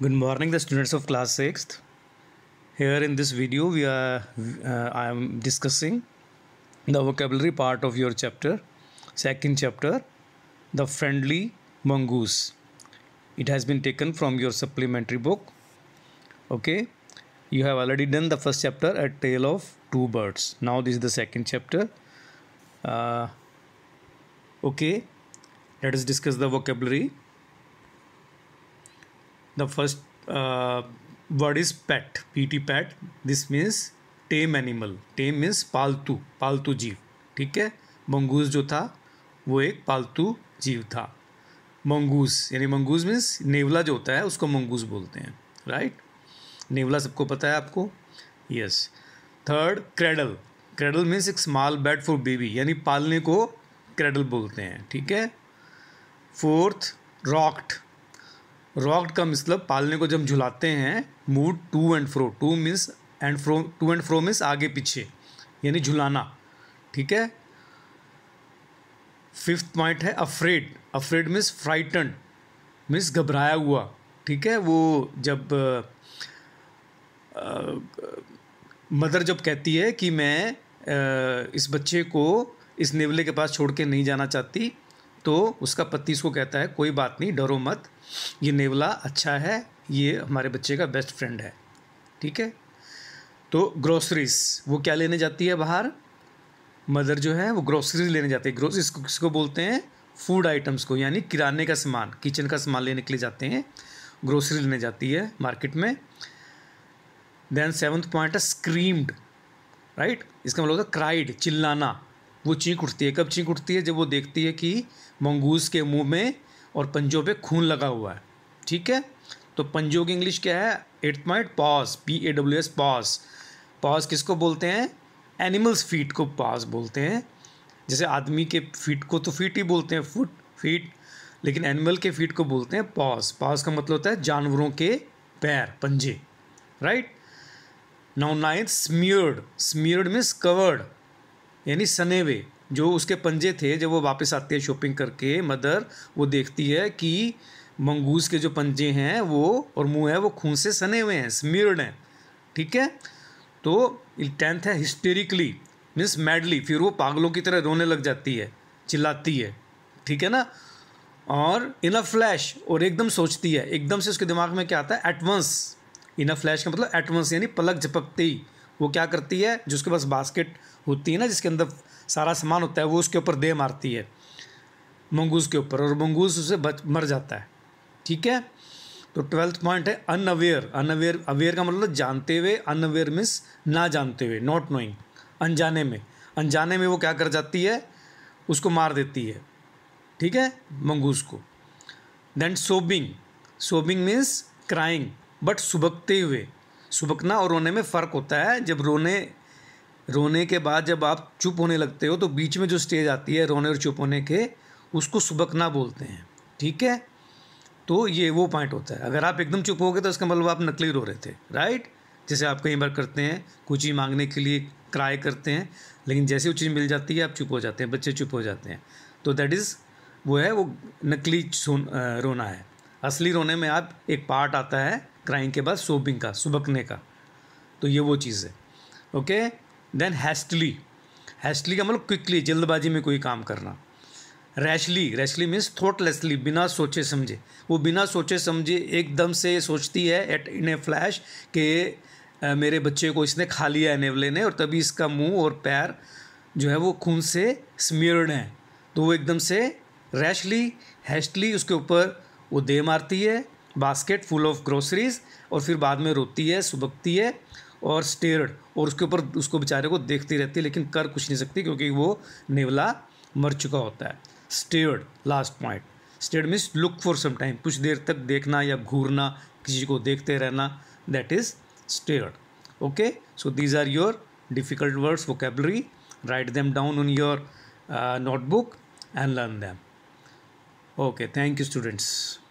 Good morning the students of class 6th. Here in this video we are uh, I am discussing the vocabulary part of your chapter second chapter the friendly mongoose. It has been taken from your supplementary book. Okay. You have already done the first chapter a tale of two birds. Now this is the second chapter. Uh, okay. Let us discuss the vocabulary the first uh, word is pet pt pet this means tame animal tame means पालतू पालतू जीव ठीक है mongoose जो था वो एक पालतू जीव था मंगूस यानी मंगूस मीन्स नेवला जो होता है उसको मंगूस बोलते हैं राइट नेवला सबको पता है आपको yes third cradle cradle means एक स्मॉल बेड फॉर बेबी यानी पालने को क्रेडल बोलते हैं ठीक है फोर्थ रॉक्ड रॉक्ड का मतलब पालने को जब झुलाते हैं moved to and fro to means and fro to and fro means आगे पीछे यानी झुलाना ठीक है फिफ्थ पॉइंट है afraid afraid means frighten means घबराया हुआ ठीक है वो जब आ, आ, मदर जब कहती है कि मैं आ, इस बच्चे को इस नेवले के पास छोड़ के नहीं जाना चाहती तो उसका पति इसको कहता है कोई बात नहीं डरो मत ये नेवला अच्छा है ये हमारे बच्चे का बेस्ट फ्रेंड है ठीक है तो ग्रोसरीज वो क्या लेने जाती है बाहर मदर जो है वो ग्रोसरीज लेने जाती है ग्रोसरीज को किसको बोलते हैं फूड आइटम्स को यानी किराने का सामान किचन का सामान लेने के लिए जाते हैं ग्रोसरी लेने जाती है मार्केट में देन सेवन्थ पॉइंट है स्क्रीम्ड राइट इसका मतलब होता है क्राइड चिल्लाना वो चीख उठती है कब चीख उठती है जब वो देखती है कि मंगूस के मुंह में और पंजों पे खून लगा हुआ है ठीक है तो पंजों की इंग्लिश क्या है eight point paws P A W S paws paws किसको बोलते हैं एनिमल्स फीट को पॉस बोलते हैं जैसे आदमी के फीट को तो फीट ही बोलते हैं फुट फीट लेकिन एनिमल के फीट को बोलते हैं पॉस पॉस का मतलब होता है जानवरों के पैर पंजे right now ninth smeared smeared means covered यानी सनेवे जो उसके पंजे थे जब वो वापस आती है शॉपिंग करके मदर वो देखती है कि मंगूस के जो पंजे हैं वो और मुंह है वो खून से सने हुए हैं स्मीर्ड हैं ठीक है तो टेंथ है हिस्टेरिकली मीन्स मैडली फिर वो पागलों की तरह रोने लग जाती है चिल्लाती है ठीक है ना और इन अ फ्लैश और एकदम सोचती है एकदम से उसके दिमाग में क्या आता है एटवंस इन अ फ्लैश का मतलब एटवंस यानी पलक झपकते ही वो क्या करती है जिसके पास बास्केट होती है ना जिसके अंदर सारा सामान होता है वो उसके ऊपर दे मारती है मंगूस के ऊपर और मंगूस उसे बच मर जाता है ठीक है तो ट्वेल्थ पॉइंट है अनअवेयर अनअवेयर अवेयर का मतलब जानते हुए अनअवेयर मीन्स ना जानते हुए नॉट नोइंग अनजाने में अनजाने में वो क्या कर जाती है उसको मार देती है ठीक है मंगूस को then sobbing sobbing means crying but सुबकते हुए सुबकना और रोने में फ़र्क होता है जब रोने रोने के बाद जब आप चुप होने लगते हो तो बीच में जो स्टेज आती है रोने और चुप होने के उसको सुबकना बोलते हैं ठीक है तो ये वो पॉइंट होता है अगर आप एकदम चुप हो गए तो इसका मतलब आप नकली रो रहे थे राइट जैसे आप कई बार करते हैं कुछ चीज़ मांगने के लिए क्राई करते हैं लेकिन जैसे वो चीज़ मिल जाती है आप चुप हो जाते हैं बच्चे चुप हो जाते हैं तो दैट इज़ वो है वो नकली रोना है असली रोने में आप एक पार्ट आता है क्राइंग के बाद सोबिंग का सुबकने का तो ये वो चीज़ है ओके देन हैस्टली हैस्टली का मतलब क्विकली जल्दबाजी में कोई काम करना रैशली रैशली मीन्स थॉटलेसली बिना सोचे समझे वो बिना सोचे समझे एकदम से सोचती है एट इन ए फ्लैश आ, मेरे बच्चे को इसने खा लिया है नेवले ने और तभी इसका मुंह और पैर जो है वो खून से स्मीर्ण है तो वो एकदम से रैशली हैस्टली उसके ऊपर वो दे मारती है बास्केट फुल ऑफ ग्रोसरीज और फिर बाद में रोती है सुबकती है और स्टेयर्ड और उसके ऊपर उसको बेचारे को देखती रहती है लेकिन कर कुछ नहीं सकती क्योंकि वो नेवला मर चुका होता है stared last point stared means look for some time कुछ देर तक देखना या घूरना किसी को देखते रहना that is stared okay so these are your difficult words vocabulary write them down on your notebook and learn them okay thank you students